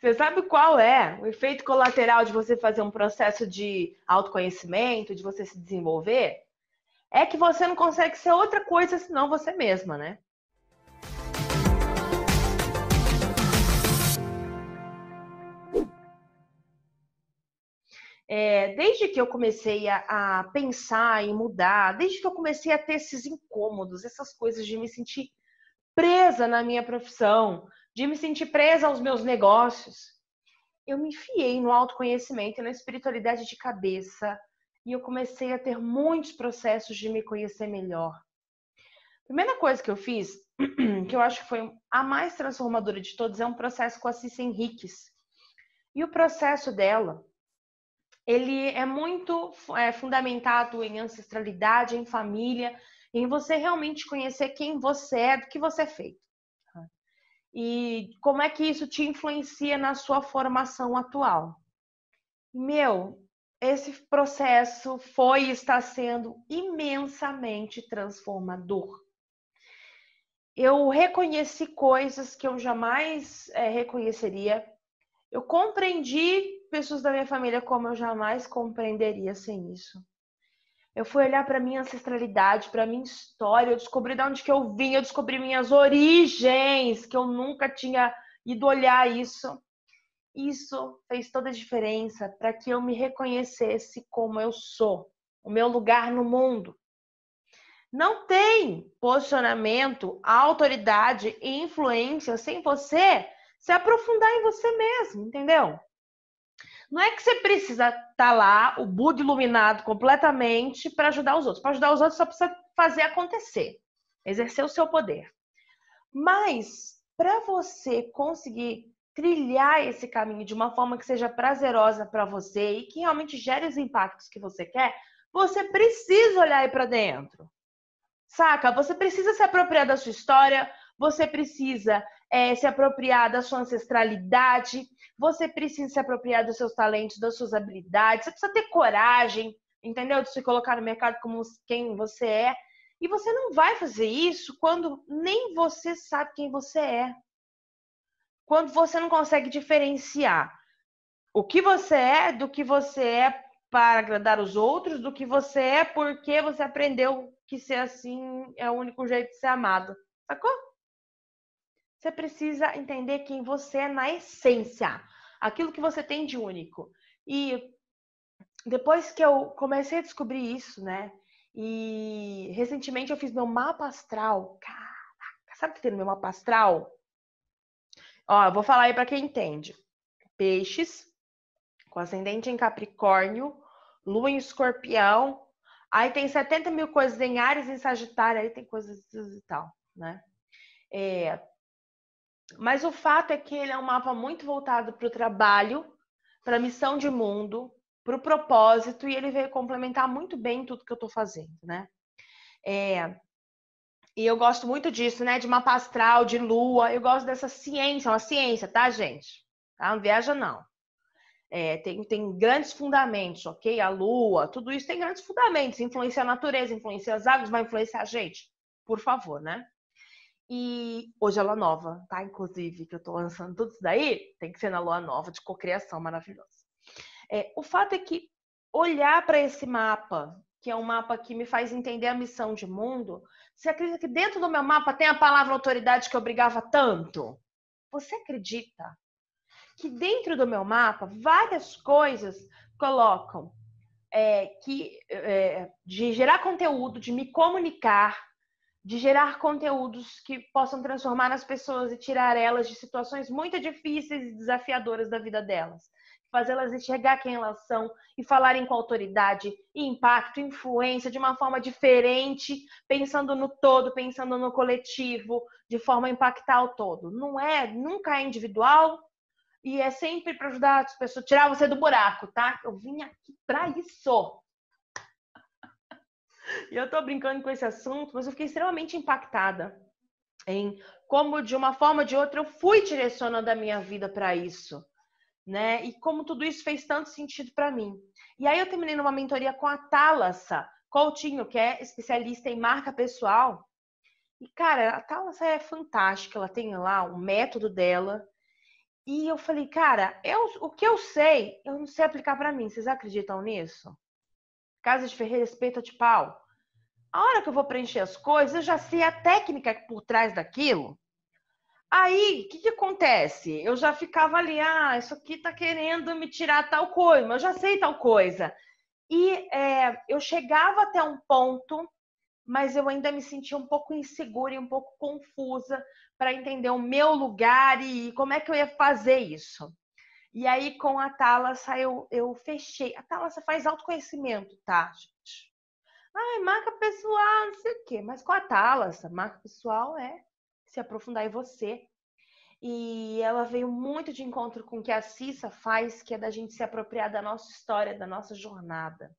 Você sabe qual é o efeito colateral de você fazer um processo de autoconhecimento, de você se desenvolver? É que você não consegue ser outra coisa senão você mesma, né? É, desde que eu comecei a, a pensar em mudar, desde que eu comecei a ter esses incômodos, essas coisas de me sentir presa na minha profissão, de me sentir presa aos meus negócios. Eu me enfiei no autoconhecimento e na espiritualidade de cabeça e eu comecei a ter muitos processos de me conhecer melhor. Primeira coisa que eu fiz, que eu acho que foi a mais transformadora de todos, é um processo com a Cissa Henriques. E o processo dela, ele é muito é, fundamentado em ancestralidade, em família, em você realmente conhecer quem você é, do que você é feito. E como é que isso te influencia na sua formação atual? Meu, esse processo foi e está sendo imensamente transformador. Eu reconheci coisas que eu jamais é, reconheceria. Eu compreendi pessoas da minha família como eu jamais compreenderia sem isso. Eu fui olhar para minha ancestralidade, para minha história, eu descobri de onde que eu vim, eu descobri minhas origens, que eu nunca tinha ido olhar isso. Isso fez toda a diferença para que eu me reconhecesse como eu sou, o meu lugar no mundo. Não tem posicionamento, autoridade e influência sem você se aprofundar em você mesmo, entendeu? Não é que você precisa estar tá lá, o Buda iluminado completamente, para ajudar os outros. Para ajudar os outros, só precisa fazer acontecer, exercer o seu poder. Mas, para você conseguir trilhar esse caminho de uma forma que seja prazerosa para você e que realmente gere os impactos que você quer, você precisa olhar aí para dentro. Saca? Você precisa se apropriar da sua história, você precisa é, se apropriar da sua ancestralidade, você precisa se apropriar dos seus talentos, das suas habilidades, você precisa ter coragem, entendeu? De se colocar no mercado como quem você é. E você não vai fazer isso quando nem você sabe quem você é. Quando você não consegue diferenciar o que você é do que você é para agradar os outros, do que você é porque você aprendeu que ser assim é o único jeito de ser amado. Sacou? Você precisa entender quem você é na essência, aquilo que você tem de único. E depois que eu comecei a descobrir isso, né? E recentemente eu fiz meu mapa astral. Caraca, sabe o que tem no é meu mapa astral? Ó, eu vou falar aí para quem entende. Peixes, com ascendente em Capricórnio, Lua em Escorpião. Aí tem 70 mil coisas em Ares, em Sagitário, aí tem coisas e tal, né? É, mas o fato é que ele é um mapa muito voltado para o trabalho, para a missão de mundo, para o propósito, e ele veio complementar muito bem tudo que eu estou fazendo, né? É, e eu gosto muito disso, né? De mapa astral, de lua. Eu gosto dessa ciência, é uma ciência, tá, gente? Tá? Não viaja, não. É, tem, tem grandes fundamentos, ok? A lua, tudo isso tem grandes fundamentos. Influencia a natureza, influencia as águas, vai influenciar a gente. Por favor, né? E hoje é lua nova, tá? Inclusive, que eu tô lançando tudo isso daí, tem que ser na lua nova de cocriação maravilhosa. É, o fato é que olhar para esse mapa, que é um mapa que me faz entender a missão de mundo, você acredita que dentro do meu mapa tem a palavra autoridade que eu obrigava tanto? Você acredita que dentro do meu mapa várias coisas colocam é, que é, de gerar conteúdo, de me comunicar, de gerar conteúdos que possam transformar as pessoas e tirar elas de situações muito difíceis e desafiadoras da vida delas. Fazê-las enxergar quem elas são e falarem com autoridade, impacto, influência de uma forma diferente, pensando no todo, pensando no coletivo, de forma a impactar o todo. Não é, nunca é individual e é sempre para ajudar as pessoas, tirar você do buraco, tá? Eu vim aqui para isso. E eu tô brincando com esse assunto, mas eu fiquei extremamente impactada em como, de uma forma ou de outra, eu fui direcionando a minha vida para isso. Né? E como tudo isso fez tanto sentido para mim. E aí eu terminei numa mentoria com a Thalassa Coutinho, que é especialista em marca pessoal. E, cara, a Thalassa é fantástica, ela tem lá o um método dela. E eu falei, cara, eu, o que eu sei, eu não sei aplicar para mim. Vocês acreditam nisso? Casa de Ferreira, espeta de pau. A hora que eu vou preencher as coisas, eu já sei a técnica por trás daquilo. Aí, o que, que acontece? Eu já ficava ali, ah, isso aqui tá querendo me tirar tal coisa, mas eu já sei tal coisa. E é, eu chegava até um ponto, mas eu ainda me sentia um pouco insegura e um pouco confusa para entender o meu lugar e como é que eu ia fazer isso. E aí, com a Thalassa, eu, eu fechei. A Thalassa faz autoconhecimento, tá? ai, marca pessoal, não sei o quê. Mas com a Talas, a marca pessoal é se aprofundar em você. E ela veio muito de encontro com o que a Cissa faz, que é da gente se apropriar da nossa história, da nossa jornada.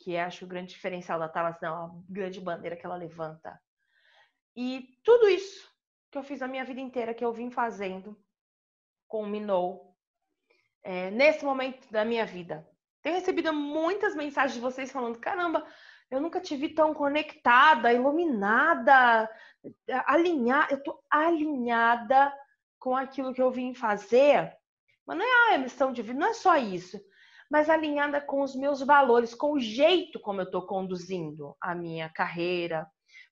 Que acho o grande diferencial da Talas, não, a grande bandeira que ela levanta. E tudo isso que eu fiz a minha vida inteira, que eu vim fazendo com o Minou, é, eh, nesse momento da minha vida, tenho recebido muitas mensagens de vocês falando: caramba, eu nunca te vi tão conectada, iluminada, alinhada. Eu tô alinhada com aquilo que eu vim fazer. Mas não é a ah, é missão de vida, não é só isso. Mas alinhada com os meus valores, com o jeito como eu estou conduzindo a minha carreira,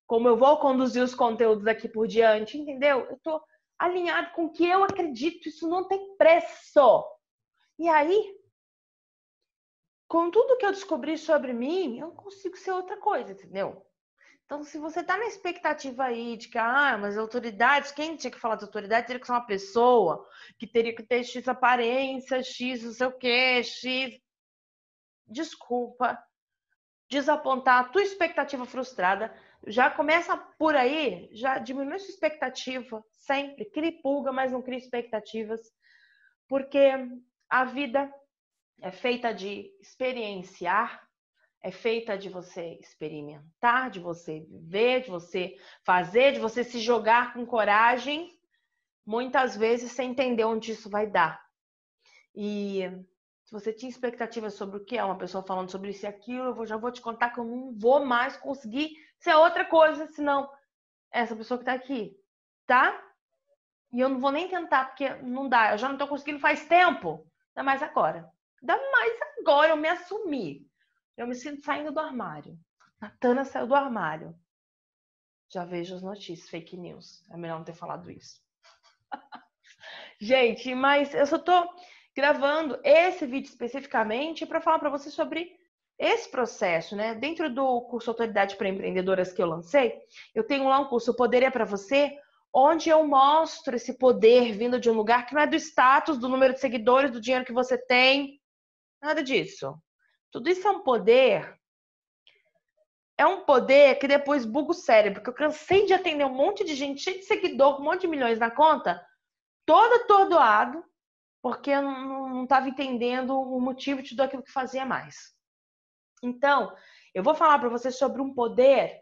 como eu vou conduzir os conteúdos aqui por diante, entendeu? Eu estou alinhada com o que eu acredito, isso não tem preço. E aí, com tudo que eu descobri sobre mim, eu não consigo ser outra coisa, entendeu? Então, se você tá na expectativa aí de que, ah, mas autoridades, quem tinha que falar de autoridade teria que ser uma pessoa que teria que ter X aparência, X não sei o quê, X. Desculpa. Desapontar a tua expectativa frustrada. Já começa por aí, já diminui sua expectativa sempre. Crie pulga, mas não crie expectativas. Porque a vida é feita de experienciar, é feita de você experimentar, de você viver, de você fazer, de você se jogar com coragem, muitas vezes sem entender onde isso vai dar. E se você tinha expectativas sobre o que é uma pessoa falando sobre isso e aquilo, eu já vou te contar que eu não vou mais conseguir ser outra coisa, senão essa pessoa que tá aqui, tá? E eu não vou nem tentar, porque não dá. Eu já não tô conseguindo faz tempo, ainda mais agora. Ainda mais agora, eu me assumi. Eu me sinto saindo do armário. Natana saiu do armário. Já vejo as notícias, fake news. É melhor não ter falado isso. Gente, mas eu só tô gravando esse vídeo especificamente para falar para você sobre esse processo, né? Dentro do curso Autoridade para Empreendedoras que eu lancei, eu tenho lá um curso Poder é para você, onde eu mostro esse poder vindo de um lugar que não é do status, do número de seguidores, do dinheiro que você tem, Nada disso. Tudo isso é um poder. É um poder que depois buga o cérebro, porque eu cansei de atender um monte de gente, cheio de seguidor, com um monte de milhões na conta, todo atordoado, porque eu não estava entendendo o motivo de tudo aquilo que fazia mais. Então, eu vou falar para vocês sobre um poder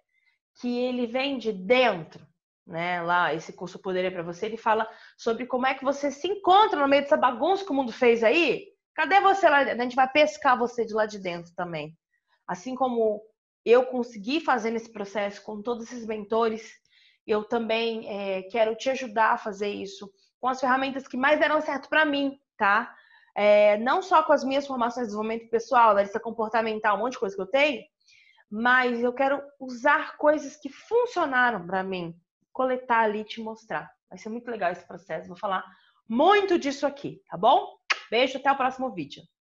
que ele vem de dentro, né? Lá, esse curso Poder é para você, ele fala sobre como é que você se encontra no meio dessa bagunça que o mundo fez aí Cadê você lá A gente vai pescar você de lá de dentro também. Assim como eu consegui fazer nesse processo com todos esses mentores, eu também é, quero te ajudar a fazer isso com as ferramentas que mais deram certo para mim, tá? É, não só com as minhas formações de desenvolvimento pessoal, da lista comportamental, um monte de coisa que eu tenho, mas eu quero usar coisas que funcionaram para mim, coletar ali e te mostrar. Vai ser muito legal esse processo, vou falar muito disso aqui, tá bom? Beijo, até o próximo vídeo.